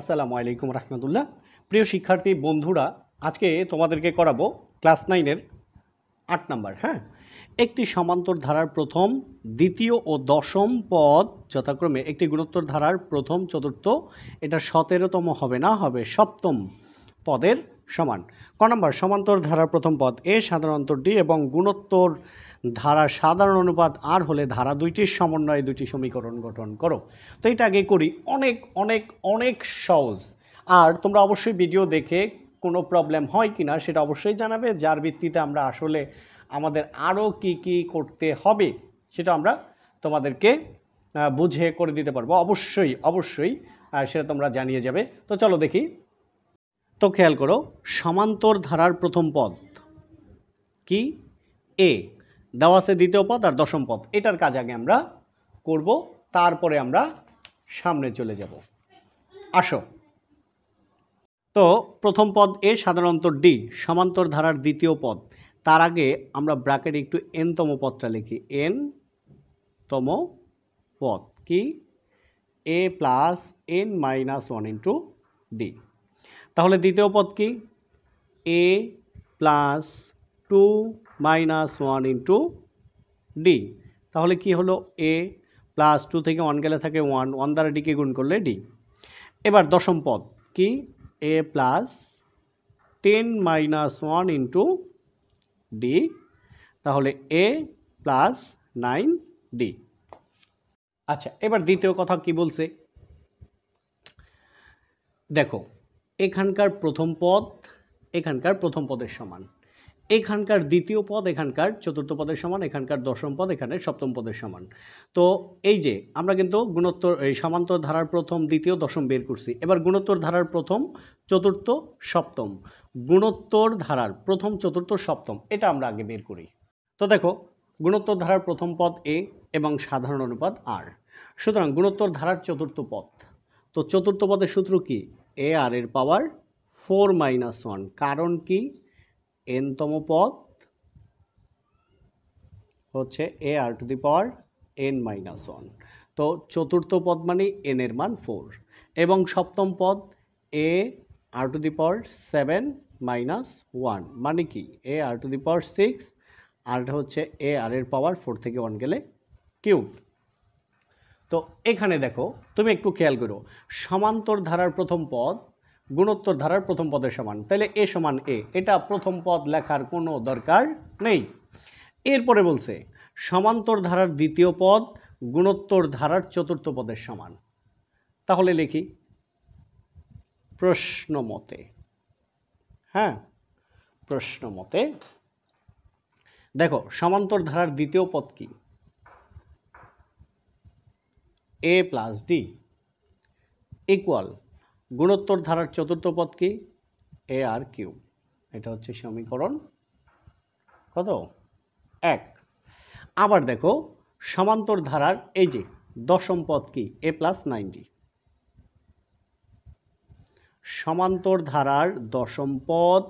আসসালামু আলাইকুম রহমতুল্লাহ প্রিয় শিক্ষার্থী বন্ধুরা আজকে তোমাদেরকে করাবো ক্লাস নাইনের আট নাম্বার হ্যাঁ একটি সমান্তর ধারার প্রথম দ্বিতীয় ও দশম পদ যথাক্রমে একটি গুণোত্তর ধারার প্রথম চতুর্থ এটা সতেরোতম হবে না হবে সপ্তম পদের সমান ক নম্বর সমান্তর ধারার প্রথম পদ এ সাধারণতর ডি এবং গুণোত্তর ধারা সাধারণ অনুপাত আর হলে ধারা দুইটির সমন্বয়ে দুটি সমীকরণ গঠন করো তো এটা আগে করি অনেক অনেক অনেক সহজ আর তোমরা অবশ্যই ভিডিও দেখে কোনো প্রবলেম হয় কি না সেটা অবশ্যই জানাবে যার ভিত্তিতে আমরা আসলে আমাদের আরও কি কি করতে হবে সেটা আমরা তোমাদেরকে বুঝে করে দিতে পারবো অবশ্যই অবশ্যই সেটা তোমরা জানিয়ে যাবে তো চলো দেখি তো খেয়াল করো সমান্তর ধারার প্রথম পদ কি এ দেওয়া আছে দ্বিতীয় পদ আর দশম পদ এটার কাজ আগে আমরা করব তারপরে আমরা সামনে চলে যাব আসো তো প্রথম পদ এ সাধারণত ডি সমান্তর ধারার দ্বিতীয় পদ তার আগে আমরা ব্র্যাকেটে একটু এনতম পদটা লিখি এন তম পদ কি A plus N minus one into D তাহলে দ্বিতীয় পদ কি A plus two minus one into D তাহলে কি হলো এ প্লাস টু থেকে ওয়ান গেলে থাকে ওয়ান ওয়ান দ্বারা ডিকে গুণ করলে ডি এবার দশম পদ কি A plus ten minus one into D তাহলে এ প্লাস নাইন ডি আচ্ছা এবার দ্বিতীয় কথা কি বলছে দেখো এখানকার প্রথম পদ এখানকার প্রথম পদের সমান এখানকার দ্বিতীয় পদ এখানকার চতুর্থ পদের সমান এখানকার দশম পদ এখানে সপ্তম পদের সমান তো এই যে আমরা কিন্তু গুণোত্তর এই সমান্তর ধারার প্রথম দ্বিতীয় দশম বের করছি এবার গুণোত্তর ধারার প্রথম চতুর্থ সপ্তম গুণোত্তর ধারার প্রথম চতুর্থ সপ্তম এটা আমরা আগে বের করি তো দেখো গুণোত্তর ধারার প্রথম পদ এ এবং সাধারণ অনুপাত আর সুতরাং গুণোত্তর ধারার চতুর্থ পদ তো চতুর্থ পদের সূত্র কি এ আর এর পাওয়ার ফোর মাইনাস ওয়ান কারণ কি এনতম পদ হচ্ছে A R to the power N minus one তো চতুর্থ পদ মানে এন এর মান ফোর এবং সপ্তম পদ A R to the power seven minus one মানে কি A R to the power six আর হচ্ছে এ আর এর পাওয়ার ফোর থেকে ওয়ান গেলে কিউব তো এখানে দেখো তুমি একটু খেয়াল করো সমান্তর ধারার প্রথম পদ গুণোত্তর ধারার প্রথম পদের সমান তাহলে এ সমান এ এটা প্রথম পদ লেখার কোনো দরকার নেই এরপরে বলছে সমান্তর ধারার দ্বিতীয় পদ গুণোত্তর ধারার চতুর্থ পদের সমান তাহলে লিখি প্রশ্ন মতে হ্যাঁ প্রশ্ন মতে দেখো সমান্তর ধারার দ্বিতীয় পদ কী এ প্লাস ডি ইকুয়াল গুণোত্তর ধারার চতুর্থ পদ কি এ আর কিউ এটা হচ্ছে সমীকরণ কত এক আবার দেখো সমান্তর ধারার এই যে দশম পদ কি এ প্লাস নাইনটি সমান্তর ধারার দশম পদ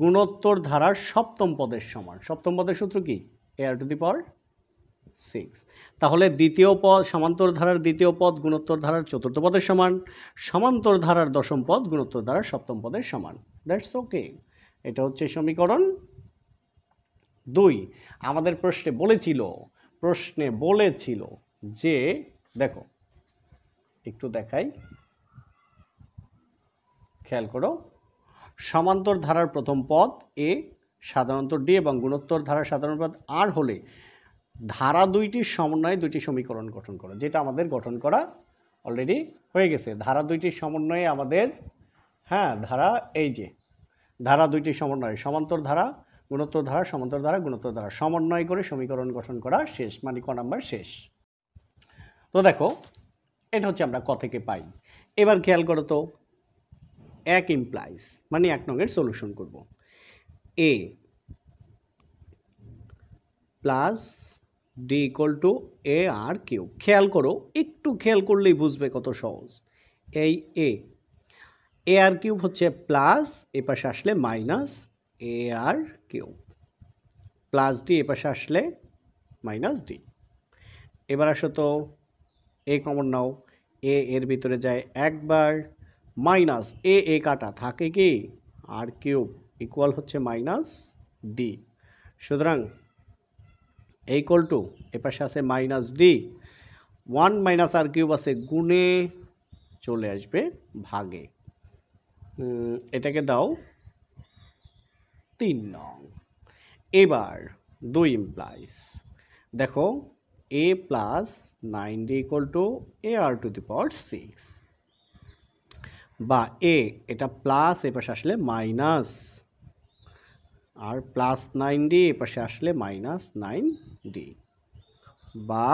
গুণোত্তর ধারার সপ্তম পদের সমান সপ্তম পদের সূত্র কি A R to the power six তাহলে দ্বিতীয় পদ সমান্তর ধারার দ্বিতীয় পদ গুণোত্তর ধারার চতুর্থ পদের সমান সমান্তর ধারার দশম পদ গুণোত্তর ধারার সপ্তম পদের সমান দ্যাটস ওকে এটা হচ্ছে সমীকরণ দুই আমাদের প্রশ্নে বলেছিল প্রশ্নে বলেছিল যে দেখো একটু দেখাই খেয়াল করো সমান্তর ধারার প্রথম পদ এ সাধারণত ডি এবং গুণোত্তর ধারার সাধারণ পদ আর হলে ধারা দুইটির সমন্বয়ে দুটি সমীকরণ গঠন করা যেটা আমাদের গঠন করা অলরেডি হয়ে গেছে ধারা দুইটির সমন্বয়ে আমাদের হ্যাঁ ধারা এই যে ধারা দুইটির সমন্বয়ে সমান্তর ধারা গুণত্ব ধারা সমান্তর ধারা গুণোত্তর ধারা সমন্বয় করে সমীকরণ গঠন করা শেষ মানে ক নাম্বার শেষ তো দেখো এটা হচ্ছে আমরা ক থেকে পাই এবার খেয়াল করো তো এক ইমপ্লাইজ মানে এক নগের সলিউশন করব A plus D equal to A R cube খেয়াল করো একটু খেয়াল করলেই বুঝবে কত সহজ এই এ এ আর কিউব হচ্ছে প্লাস এ পাশে আসলে minus A R cube plus D এ পাশে আসলে মাইনাস ডি এবার আসো তো এ কমন নাও এ এর ভিতরে যায় একবার মাইনাস এ এ কাটা থাকে কি আর কিউব ইকুয়াল হচ্ছে মাইনাস ডি সুতরাং এই টু এপাশে আছে minus D one minus R cube আছে গুণে চলে আসবে ভাগে এটাকে দাও তিন নং এবার দুই ইমপ্লাইস দেখো A plus nine D equal to A R to the power six বা এ এটা প্লাস এপাশে আসলে minus R plus nine D এ পাশে আসলে মাইনাস নাইন ডি বা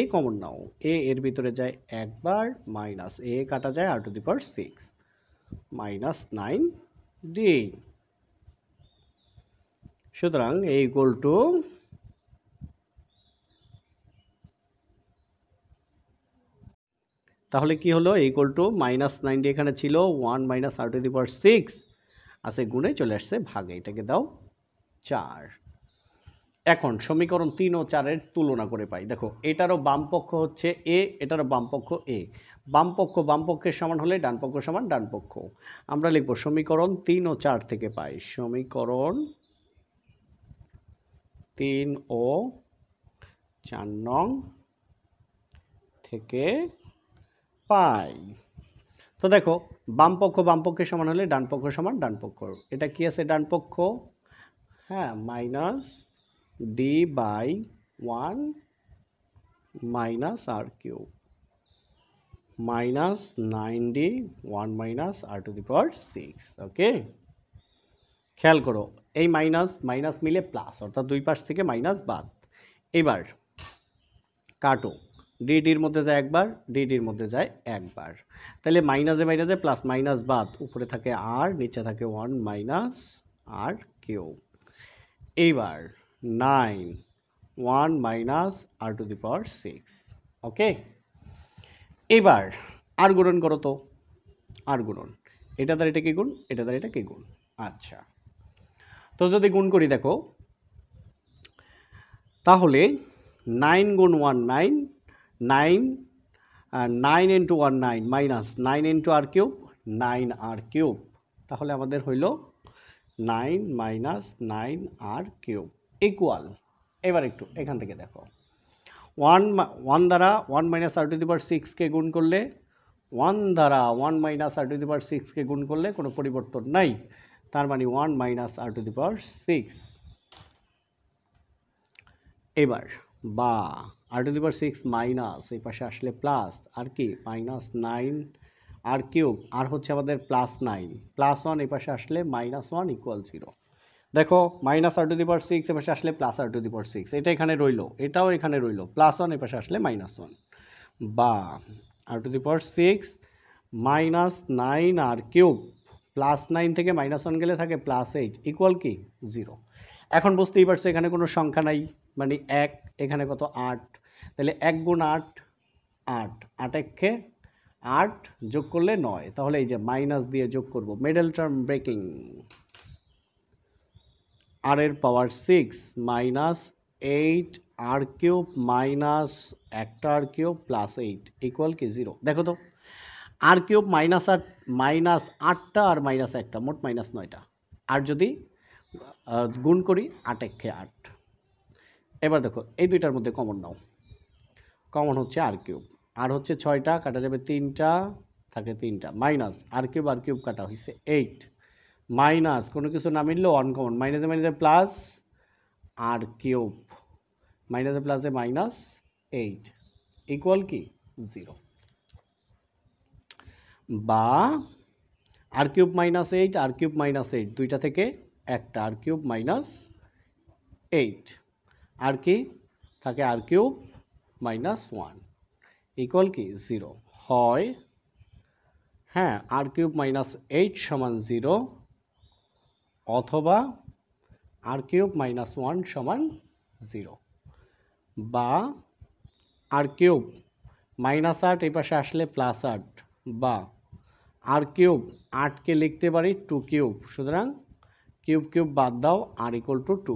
এ কমন নাও এ এর ভিতরে যায় একবার মাইনাস এ কাটা যায় R to the power six minus nine D সুতরাং এ ইকুয়াল টু তাহলে কি হলো ইকুয়াল টু মাইনাস নাইনটি এখানে ছিল one minus R to the power six আছে গুণে চলে আসছে ভাগে এটাকে দাও চার এখন সমীকরণ তিন ও চারের তুলনা করে পাই দেখো এটারও বামপক্ষ হচ্ছে এ এটারও বামপক্ষ এ বামপক্ষ বামপক্ষের সমান হলে ডানপক্ষ সমান ডানপক্ষ আমরা লিখব সমীকরণ তিন ও চার থেকে পাই সমীকরণ তিন ও চার নং থেকে পাই তো দেখো বামপক্ষ বামপক্ষের সমান হলে ডানপক্ষ সমান ডানপক্ষ এটা কি আছে ডানপক্ষ হ্যাঁ minus D by one minus R cube minus nine D one minus R to the power six okay খেয়াল করো এই মাইনাস মাইনাস মিলে প্লাস অর্থাৎ দুই পাশ থেকে মাইনাস বাদ এবার কাটো ডিডির মধ্যে যায় একবার ডিডির মধ্যে যায় একবার তাহলে মাইনাসে মাইনাসে প্লাস মাইনাস বাদ উপরে থাকে আর নিচে থাকে ওয়ান মাইনাস আর কিউ এইবার nine one minus R to the power six okay এবার আর গুণন করো তো আর গুণন এটা দ্বারা এটা কি গুণ এটা দ্বারা এটা কি গুণ আচ্ছা তো যদি গুণ করি দেখো তাহলে নাইন গুণ one nine nine nine into one nine minus nine into R cube nine R cube তাহলে আমাদের হইল nine minus nine R cube equal এবার একটু এখান থেকে দেখো ওয়ান ওয়ান দ্বারা one minus R to the power সিক্সকে গুণ করলে ওয়ান দ্বারা one minus R to the power সিক্সকে গুণ করলে কোনো পরিবর্তন নাই তার মানে one minus R to the power six এবার বা R to the power six minus এই পাশে আসলে প্লাস আর কি মাইনাস নাইন আর কিউব আর হচ্ছে আমাদের প্লাস নাইন প্লাস ওয়ান এই পাশে আসলে মাইনাস ওয়ান ইকুয়াল জিরো দেখো minus R to the six এ পাশে আসলে plus R to the power six এটা এখানে রইলো এটাও এখানে রইলো প্লাস ওয়ান এ পাশে আসলে মাইনাস ওয়ান বা R to the power six minus nine R cube plus nine থেকে মাইনাস ওয়ান গেলে থাকে প্লাস এইট ইকুয়াল কি জিরো এখন বুঝতেই পারছো এখানে কোনো সংখ্যা নাই মানে এক এখানে কত আট তাহলে এক গুণ আট আট আট একে আট যোগ করলে নয় তাহলে এই যে মাইনাস দিয়ে যোগ করব মিডল টার্ম ব্রেকিং আর এর power six minus eight R cube minus একটা R cube plus eight equal কি জিরো দেখো তো আর কিউব মাইনাস আট মাইনাস আটটা আর মাইনাস একটা মোট মাইনাস নয়টা আর যদি গুণ করি আট একে আট এবার দেখো এই দুইটার মধ্যে কমন নাও কমন হচ্ছে আর কিউব আর হচ্ছে ছয়টা কাটা যাবে তিনটা থাকে তিনটা minus R cube R cube কাটা হয়েছে এইট মাইনাস কোনো কিছু না মিললেও অনকমন মাইনাসে মাইনাসে প্লাস আর কিউব মাইনাসে প্লাসে মাইনাস এইট ইকুয়াল কি জিরো বা R cube minus eight R cube minus eight দুইটা থেকে একটা আর কিউব মাইনাস এইট আর কি থাকে R cube minus one equal কি জিরো হয় হ্যাঁ আর কিউব মাইনাস এইট সমান জিরো অথবা আর কিউব মাইনাস ওয়ান সমান জিরো বা আর কিউব মাইনাস আট এই পাশে আসলে প্লাস আট বা আর কিউব আটকে লিখতে পারি টু কিউব সুতরাং কিউব কিউব বাদ দাও আর ইকুয়াল টু টু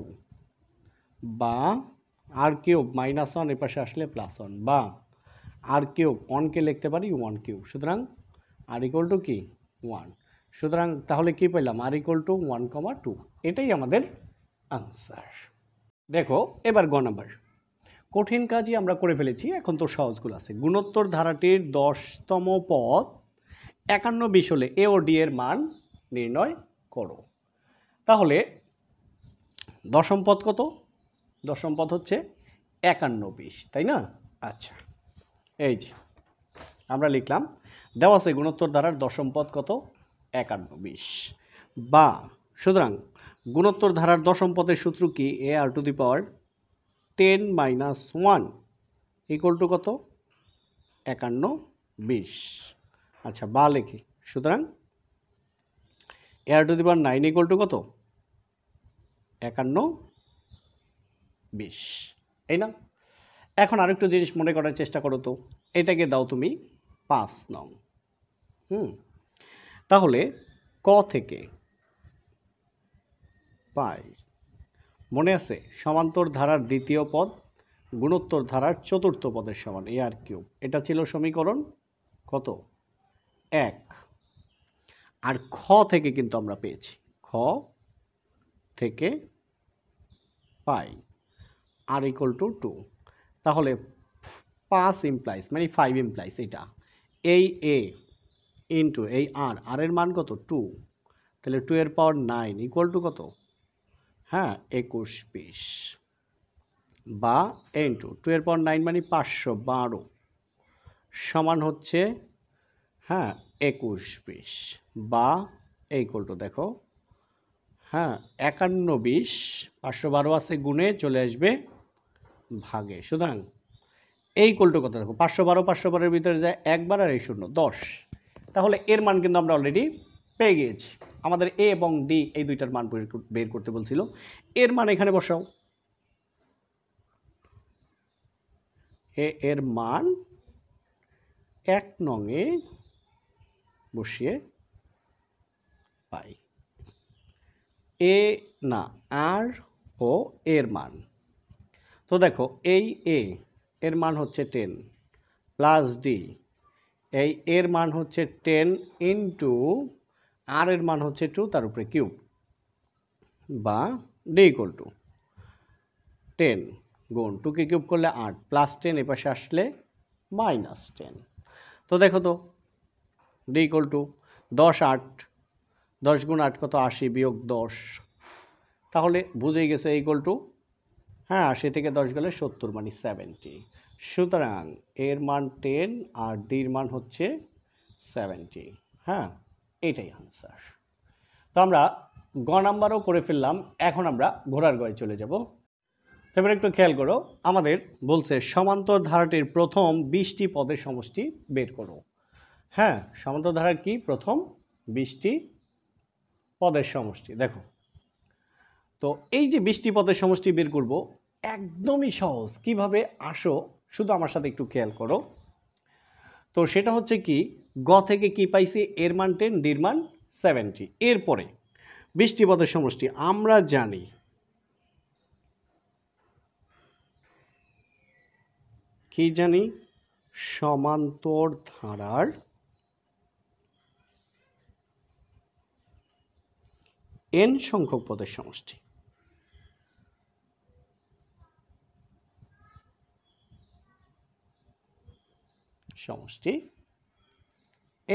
বা আর কিউব মাইনাস ওয়ান এর পাশে আসলে প্লাস ওয়ান বা আর কিউব ওয়ানকে লিখতে পারি ওয়ান কিউব সুতরাং আর ইকুয়াল টু কি ওয়ান সুতরাং তাহলে কি পেলাম R equal to one comma two এটাই আমাদের আনসার দেখো এবার গ নাম্বার কঠিন কাজই আমরা করে ফেলেছি এখন তো সহজগুলো আছে গুণোত্তর ধারাটির দশতম পদ একান্ন বিশ হলে এ ও ডি এর মান নির্ণয় করো তাহলে দশম পদ কত দশম পদ হচ্ছে একান্ন বিশ তাই না আচ্ছা এই যে আমরা লিখলাম দেওয়া আছে গুণোত্তর ধারার দশম পদ কত একান্ন বিশ বা সুতরাং গুণোত্তর ধারার দশম পদের সূত্র কি A R to the power ten minus one equal to কত একান্ন বিশ আচ্ছা বা লেখি সুতরাং A R to the power nine equal to কত একান্ন বেশ এই না এখন আরেকটু জিনিস মনে করার চেষ্টা করো তো এটাকে দাও তুমি পাঁচ নং হুম তাহলে ক থেকে পাই মনে আছে সমান্তর ধারার দ্বিতীয় পদ গুণোত্তর ধারার চতুর্থ পদের সমান এ আর কিউব এটা ছিল সমীকরণ কত এক আর খ থেকে কিন্তু আমরা পেয়েছি খ থেকে পাই আর ইকুয়াল টু টু তাহলে পাঁচ ইমপ্লাইজ মানে ফাইভ ইমপ্লাইজ এটা এই এ ইন্টু এই আর আর এর মান কত টু তাহলে টু এর পাওয়ার নাইন ইকুয়াল টু কত হ্যাঁ একুশ বিশ বা ইন্টু টু এর পাওয়ার নাইন মানে পাঁচশো বারো সমান হচ্ছে হ্যাঁ একুশ বিশ বা এই টু দেখো হ্যাঁ একান্ন বিশ পাঁচশো বারো আছে গুণে চলে আসবে ভাগে সুতরাং এই কোলটো কথা দেখো পাঁচশো বারো পাঁচশো বারের ভিতরে যায় একবার আর এই শূন্য দশ তাহলে এর মান কিন্তু আমরা অলরেডি পেয়ে গিয়েছি আমাদের এ এবং ডি এই দুইটার মান বের করতে বলছিল এর মান এখানে বসাও এ এর মান এক নঙে বসিয়ে পাই এ না আর ও এর মান তো দেখো এই এ এর মান হচ্ছে টেন প্লাস ডি এই এর মান হচ্ছে টেন ইন্টু আর এর মান হচ্ছে টু তার উপরে কিউব বা ডি ইকুয়াল টু টেন গুণ টুকে কিউব করলে আট প্লাস টেন এপাশে আসলে মাইনাস টেন তো দেখো তো ডি ইকুয়াল টু দশ আট দশ গুণ আট কত আশি বিয়োগ দশ তাহলে বুঝেই গেছে ইকুয়াল টু হ্যাঁ আশি থেকে দশ গেলে সত্তর মানে সেভেন্টি সুতরাং এর মান টেন আর ডির মান হচ্ছে সেভেন্টি হ্যাঁ এটাই আনসার তো আমরা গ নাম্বারও করে ফেললাম এখন আমরা ঘোড়ার গয়ে চলে যাব তারপরে একটু খেয়াল করো আমাদের বলছে সমান্তর ধারাটির প্রথম বিশটি পদের সমষ্টি বের করো হ্যাঁ সমান্তর ধারা কি প্রথম বিশটি পদের সমষ্টি দেখো তো এই যে বৃষ্টি পদের সমষ্টি বের করব একদমই সহজ কিভাবে আসো শুধু আমার সাথে একটু খেয়াল করো তো সেটা হচ্ছে কি গ থেকে কি পাইছি এর মান টেন ডির মান সেভেন্টি এরপরে বৃষ্টি পদের সমষ্টি আমরা জানি কি জানি সমান্তর ধারার এন সংখ্যক পদের সমষ্টি সমষ্টি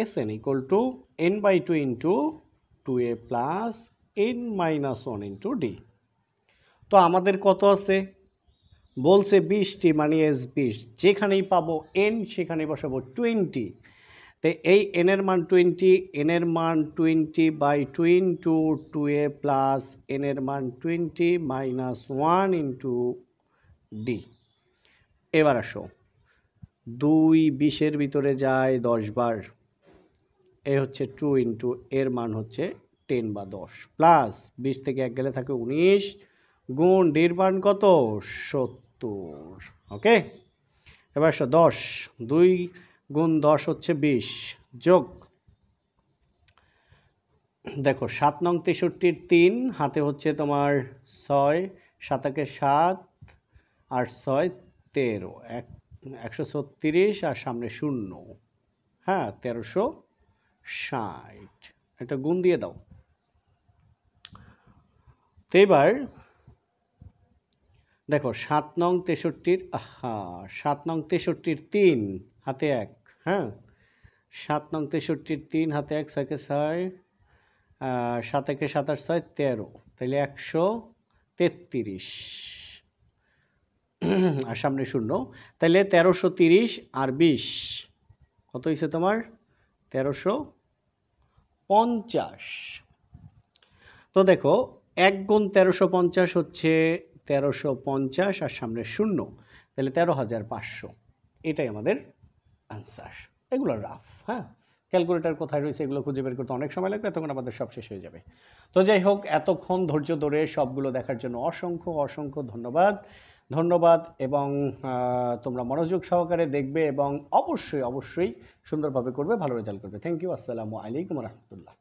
S N equal to N by two into two A plus N minus one into D তো আমাদের কত আছে বলছে বিশটি মানে এস বিশ যেখানেই পাবো এন সেখানেই বসাবো টোয়েন্টি তো এই এনের মান টোয়েন্টি এনের মান twenty by two into two A plus এনের মান twenty minus one into D এবার আসো দুই বিশের ভিতরে যায় দশ বার এ হচ্ছে টু ইন্টু এর মান হচ্ছে টেন বা দশ প্লাস বিশ থেকে এক গেলে থাকে উনিশ গুণ ডির মান কত সত্তর ওকে এবার দশ দুই গুণ দশ হচ্ছে বিশ যোগ দেখো সাত নং তেষট্টির তিন হাতে হচ্ছে তোমার ছয় সাতাকে সাত আর ছয় তেরো এক একশো ছত্রিশ আর সামনে শূন্য হ্যাঁ তেরোশো ষাট একটা গুণ দিয়ে দাও তো এবার দেখো সাত নং তেষট্টির হা সাত নং তেষট্টির তিন হাতে এক হ্যাঁ সাত নং তেষট্টির তিন হাতে এক ছয়কে ছয় সাত একে সাতাশ ছয় তেরো তাহলে একশো তেত্রিশ আর সামনে শূন্য তাহলে তেরোশো তিরিশ আর বিশ কত হয়েছে তোমার তেরোশো পঞ্চাশ তো দেখো এক গুণ তেরোশো পঞ্চাশ হচ্ছে তেরোশো পঞ্চাশ আর সামনে শূন্য তাহলে তেরো হাজার পাঁচশো এটাই আমাদের আনসার এগুলো রাফ হ্যাঁ ক্যালকুলেটার কোথায় রয়েছে এগুলো খুঁজে বের করতে অনেক সময় লাগবে এতক্ষণ আমাদের সব শেষ হয়ে যাবে তো যাই হোক এতক্ষণ ধৈর্য ধরে সবগুলো দেখার জন্য অসংখ্য অসংখ্য ধন্যবাদ ধন্যবাদ এবং তোমরা মনোযোগ সহকারে দেখবে এবং অবশ্যই অবশ্যই সুন্দরভাবে করবে ভালো রেজাল্ট করবে থ্যাংক ইউ আসসালামু আলাইকুম রহমতুল্লাহ